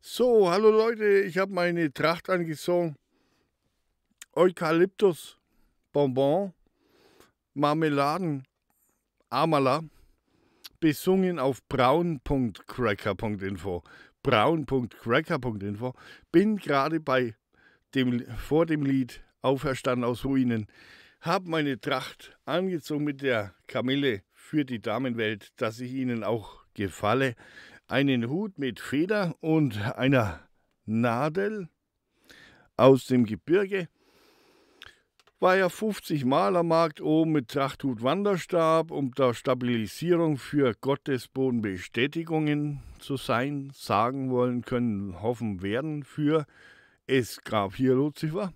So, hallo Leute, ich habe meine Tracht angezogen. Eukalyptus, Bonbon, Marmeladen, Amala, besungen auf braun.cracker.info. braun.cracker.info. Bin gerade bei dem, vor dem Lied Auferstanden aus Ruinen. Habe meine Tracht angezogen mit der Kamille für die Damenwelt, dass ich Ihnen auch gefalle einen Hut mit Feder und einer Nadel aus dem Gebirge. War ja 50 Mal am Markt oben mit Trachthut Wanderstab, um der Stabilisierung für Gottesbodenbestätigungen zu sein, sagen wollen können, hoffen werden für es gab hier Luzifer,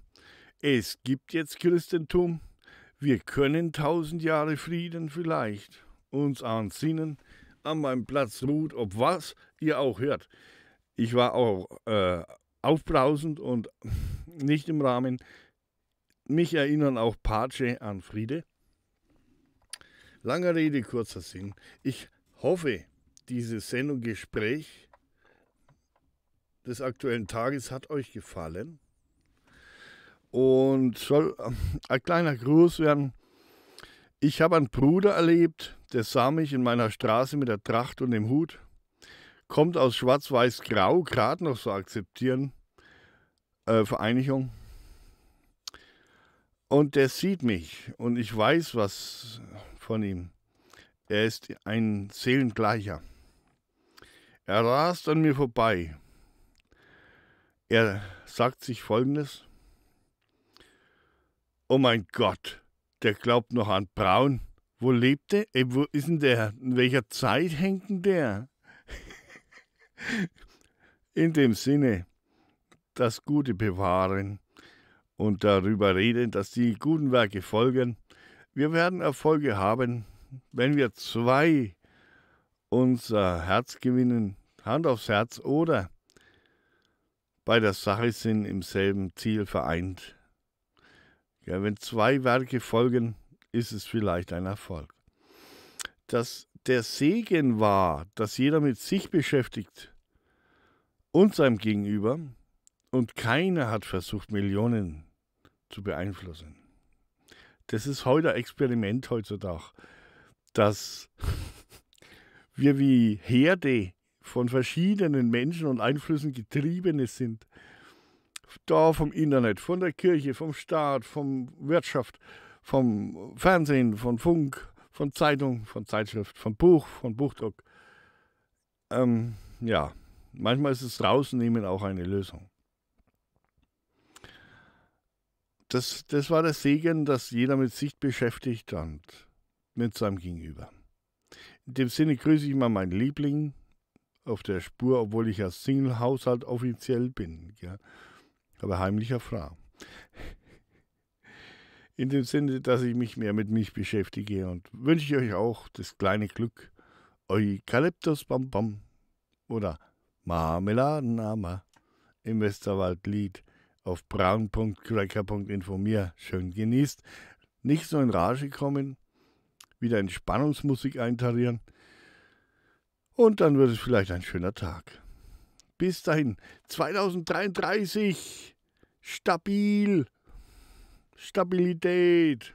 es gibt jetzt Christentum, wir können tausend Jahre Frieden vielleicht uns ansinnen, an meinem Platz ruht, ob was ihr auch hört. Ich war auch äh, aufbrausend und nicht im Rahmen. Mich erinnern auch Patsche an Friede. Langer Rede, kurzer Sinn. Ich hoffe, dieses Sendung Gespräch des aktuellen Tages hat euch gefallen. Und soll äh, ein kleiner Gruß werden ich habe einen Bruder erlebt, der sah mich in meiner Straße mit der Tracht und dem Hut, kommt aus Schwarz-Weiß-Grau, gerade noch so akzeptieren, äh, Vereinigung. Und der sieht mich und ich weiß was von ihm. Er ist ein Seelengleicher. Er rast an mir vorbei. Er sagt sich folgendes. Oh mein Gott, der glaubt noch an Braun. Wo lebt der? Ey, wo ist denn der? In welcher Zeit hängt denn der? In dem Sinne, das Gute bewahren und darüber reden, dass die guten Werke folgen. Wir werden Erfolge haben, wenn wir zwei unser Herz gewinnen, Hand aufs Herz oder bei der Sache sind im selben Ziel vereint. Ja, wenn zwei Werke folgen, ist es vielleicht ein Erfolg. Dass der Segen war, dass jeder mit sich beschäftigt und seinem Gegenüber und keiner hat versucht, Millionen zu beeinflussen. Das ist heute ein Experiment heutzutage, dass wir wie Herde von verschiedenen Menschen und Einflüssen getriebene sind da vom Internet, von der Kirche, vom Staat, vom Wirtschaft, vom Fernsehen, von Funk, von Zeitung, von Zeitschrift, von Buch, von Buchdruck. Ähm, ja, manchmal ist es rausnehmen auch eine Lösung. Das, das war der Segen, dass jeder mit sich beschäftigt und mit seinem Gegenüber. In dem Sinne grüße ich mal meinen Liebling auf der Spur, obwohl ich ja Single-Haushalt offiziell bin. Ja aber heimlicher Frau. In dem Sinne, dass ich mich mehr mit mich beschäftige und wünsche ich euch auch das kleine Glück. Eukalyptus Bam Bam oder Marmeladenama im Westerwaldlied auf braun.cracker.info mir schön genießt. Nicht so in Rage kommen, wieder Entspannungsmusik eintarieren und dann wird es vielleicht ein schöner Tag. Bis dahin, 2033, stabil, Stabilität.